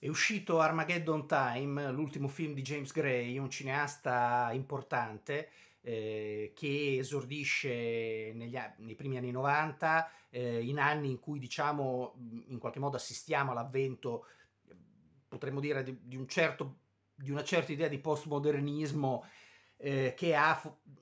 È uscito Armageddon Time, l'ultimo film di James Gray, un cineasta importante eh, che esordisce negli, nei primi anni 90, eh, in anni in cui diciamo in qualche modo assistiamo all'avvento, potremmo dire, di, di, un certo, di una certa idea di postmodernismo eh, che ha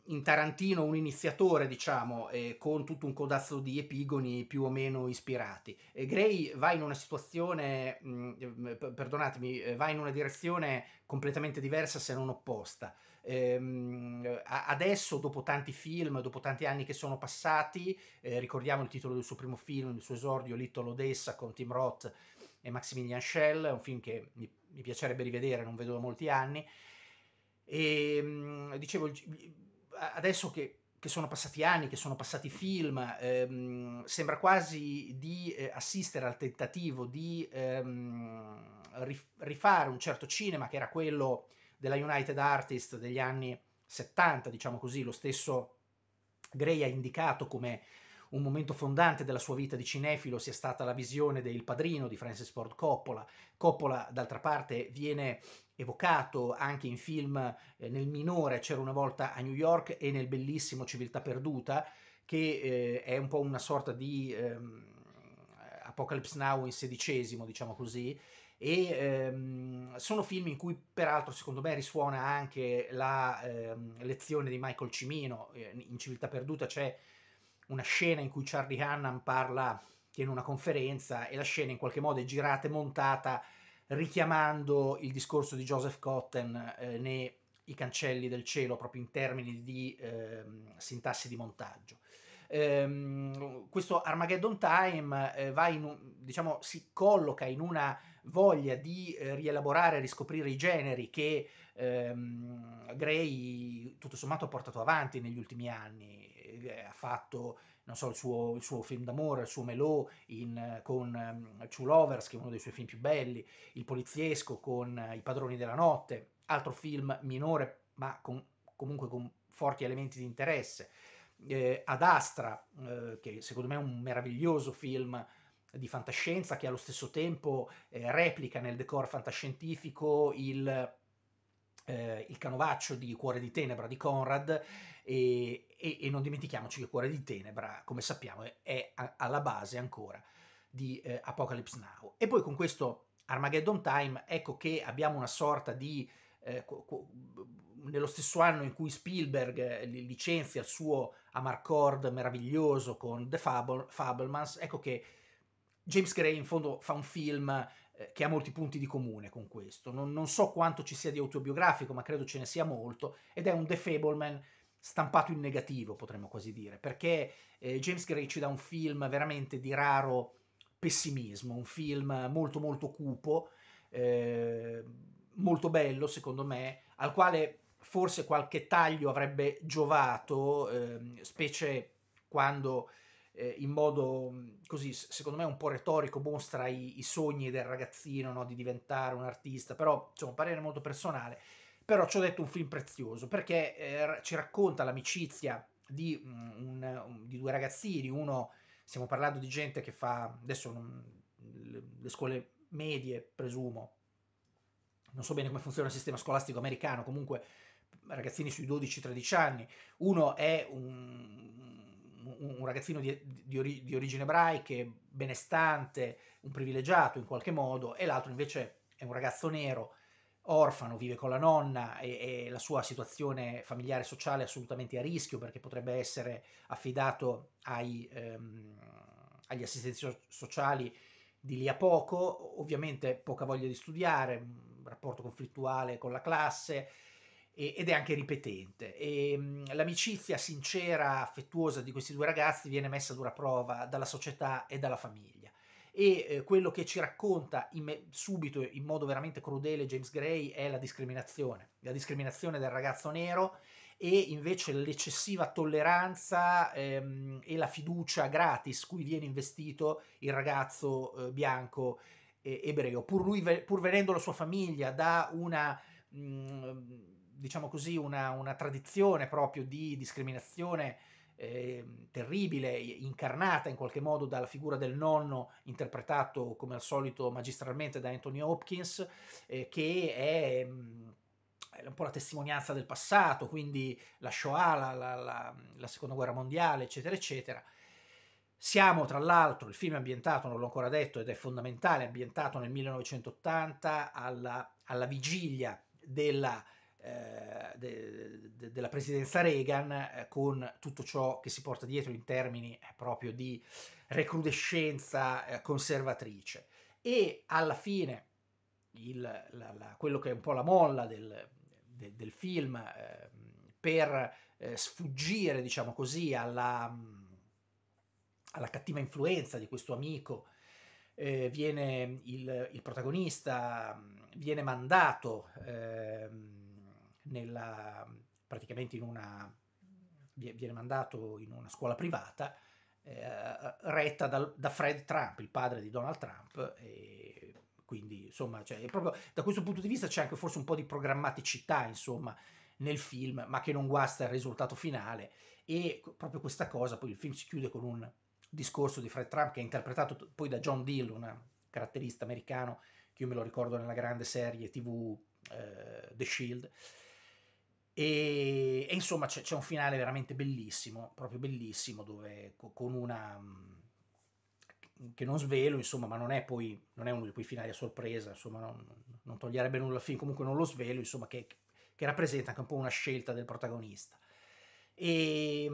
in Tarantino un iniziatore, diciamo, eh, con tutto un codazzo di epigoni più o meno ispirati. Eh, Gray va in una situazione, mh, mm, eh, perdonatemi, eh, va in una direzione completamente diversa se non opposta. Ehm, adesso, dopo tanti film, dopo tanti anni che sono passati, eh, ricordiamo il titolo del suo primo film, il suo esordio, Little Odessa, con Tim Roth e Maximilian Schell, un film che mi, mi piacerebbe rivedere, non vedo da molti anni. E ehm, dicevo, adesso che, che sono passati anni, che sono passati film, ehm, sembra quasi di eh, assistere al tentativo di ehm, rifare un certo cinema che era quello della United Artists degli anni 70, diciamo così, lo stesso Gray ha indicato come un momento fondante della sua vita di cinefilo sia stata la visione del padrino di Francis Ford Coppola. Coppola, d'altra parte, viene evocato anche in film eh, nel minore c'era una volta a New York e nel bellissimo Civiltà Perduta, che eh, è un po' una sorta di ehm, Apocalypse Now in sedicesimo, diciamo così, e ehm, sono film in cui peraltro secondo me risuona anche la ehm, lezione di Michael Cimino, eh, in Civiltà Perduta c'è una scena in cui Charlie Hannan parla, tiene una conferenza e la scena in qualche modo è girata e montata richiamando il discorso di Joseph Cotten eh, né cancelli del cielo proprio in termini di eh, sintassi di montaggio. Ehm, questo Armageddon Time eh, va in un, diciamo, si colloca in una voglia di eh, rielaborare, riscoprire i generi che ehm, Gray tutto sommato ha portato avanti negli ultimi anni. Eh, ha fatto so, il, suo, il, suo, film d'amore, il suo Melò in, con um, Lovers, che è uno dei suoi film più belli, Il poliziesco con uh, I padroni della notte, altro film minore ma con, comunque con forti elementi di interesse. Eh, Ad Astra, eh, che secondo me è un meraviglioso film di fantascienza che allo stesso tempo eh, replica nel decor fantascientifico il, eh, il canovaccio di Cuore di Tenebra di Conrad e, e, e, non dimentichiamoci che Cuore di Tenebra, come sappiamo, è a, alla base ancora di eh, Apocalypse Now. E poi con questo Armageddon Time, ecco che abbiamo una sorta di... Eh, nello stesso anno in cui Spielberg eh, licenzia il suo Amarcord meraviglioso con The Fable, Fablemans, ecco che James Gray in fondo fa un film eh, che ha molti punti di comune con questo. Non, non, so quanto ci sia di autobiografico, ma credo ce ne sia molto, ed è un The Fableman stampato in negativo, potremmo quasi dire, perché eh, James Gray ci dà un film veramente di raro pessimismo, un film molto molto cupo, eh, molto bello secondo me, al quale forse qualche taglio avrebbe giovato, eh, specie quando eh, in modo così, secondo me, un po' retorico, mostra i, i sogni del ragazzino no? di diventare un artista, però insomma, parere molto personale. Però ci ho detto un film prezioso perché eh, ci racconta l'amicizia di, mm, un, un, mm, di, due ragazzini, uno, stiamo parlando di gente che fa adesso non, le scuole medie, presumo, non so bene come funziona il sistema scolastico americano, comunque ragazzini sui 12-13 anni, uno è un, un ragazzino di, di, ori, di, origine ebraica benestante, un privilegiato in qualche modo, e l'altro invece è un ragazzo nero orfano, vive con la nonna e, e la sua situazione familiare e sociale è assolutamente a rischio perché potrebbe essere affidato ai, ehm, agli assistenti sociali di lì a poco, ovviamente poca voglia di studiare, rapporto conflittuale con la classe e, ed è anche ripetente. E, ehm, l'amicizia sincera, affettuosa di questi due ragazzi viene messa a dura prova dalla società e dalla famiglia e eh, quello che ci racconta in me- subito in modo veramente crudele James Gray è la discriminazione, la discriminazione del ragazzo nero e invece l'eccessiva tolleranza ehm, e la fiducia gratis cui viene investito il ragazzo eh, bianco eh, ebreo, pur, lui, pur venendo la sua famiglia da una... Mh, mm, diciamo così, una, una, tradizione proprio di discriminazione eh, terribile, incarnata in qualche modo dalla figura del nonno, interpretato come al solito magistralmente da Anthony Hopkins, eh, che è... Mh, mm, un po' la testimonianza del passato, quindi la Shoah, la, la, la, la seconda guerra mondiale, eccetera, eccetera. Siamo tra l'altro, il film è ambientato, non l'ho ancora detto ed è fondamentale, è ambientato nel 1980 alla, alla vigilia della eh, de, de, della presidenza Reagan eh, con tutto ciò che si porta dietro in termini eh, proprio di recrudescenza eh, conservatrice e alla fine il, la, la, quello che è un po' la molla del, de, del film ehm, per sfuggire diciamo così alla, alla cattiva influenza di questo amico eh, viene il, il, protagonista viene mandato eh, nella, praticamente in una, viene mandato in una scuola privata eh, retta da, da Fred Trump, il padre di Donald Trump, e quindi insomma cioè, proprio, da questo punto di vista c'è anche forse un po' di programmaticità insomma nel film ma che non guasta il risultato finale e proprio questa cosa poi il film si chiude con un discorso di Fred Trump che è interpretato poi da John Deal, un caratterista americano che io me lo ricordo nella grande serie tv eh, The Shield e, e insomma c'è, c'è, un finale veramente bellissimo, proprio bellissimo, dove con una che non svelo, insomma, ma non è poi non è uno di quei finali a sorpresa, insomma, non, non toglierebbe nulla al film, comunque non lo svelo, insomma, che, che rappresenta anche un po' una scelta del protagonista. E,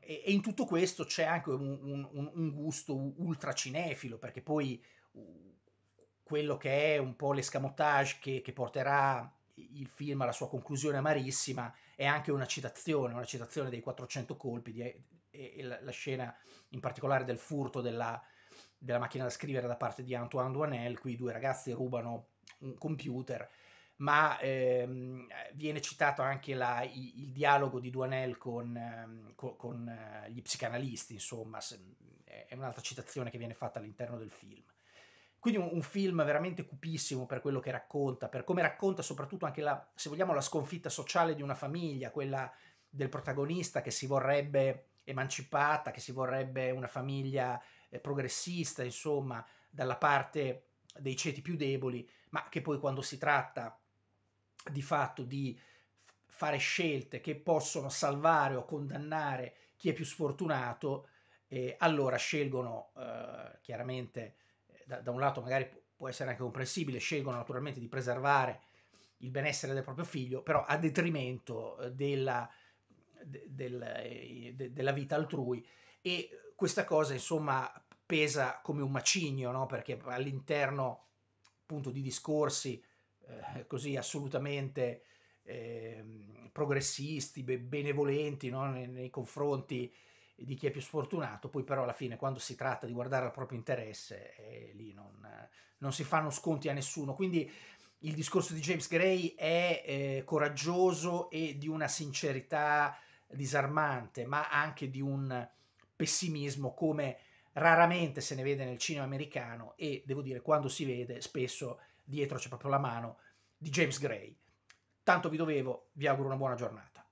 e, in tutto questo c'è anche un, un, un, gusto ultra cinefilo, perché poi quello che è un po' l'escamotage che, che porterà il film alla sua conclusione amarissima è anche una citazione, una citazione dei 400 colpi, di, e, e la, la, scena in particolare del furto della, della, macchina da scrivere da parte di Antoine Duanel, qui i due ragazzi rubano un computer, ma ehm, viene citato anche la, il, il, dialogo di Duanel con, ehm, con, con eh, gli psicanalisti, insomma, è un'altra citazione che viene fatta all'interno del film. Quindi un, un, film veramente cupissimo per quello che racconta, per come racconta soprattutto anche la, se vogliamo, la sconfitta sociale di una famiglia, quella del protagonista che si vorrebbe emancipata, che si vorrebbe una famiglia eh, progressista, insomma, dalla parte dei ceti più deboli, ma che poi quando si tratta di fatto di fare scelte che possono salvare o condannare chi è più sfortunato, eh, allora scelgono eh, chiaramente da, da un lato magari può essere anche comprensibile, scelgono naturalmente di preservare il benessere del proprio figlio, però a detrimento eh, della, della, eh, della vita altrui e questa cosa insomma pesa come un macigno, no? perché all'interno appunto di discorsi eh, così assolutamente eh, progressisti, benevolenti no? nei, nei, confronti di chi è più sfortunato, poi però alla fine quando si tratta di guardare al proprio interesse eh, lì non, non, si fanno sconti a nessuno. Quindi il discorso di James Gray è eh, coraggioso e di una sincerità disarmante, ma anche di un pessimismo come raramente se ne vede nel cinema americano e devo dire quando si vede spesso dietro c'è proprio la mano di James Gray. Tanto vi dovevo, vi auguro una buona giornata.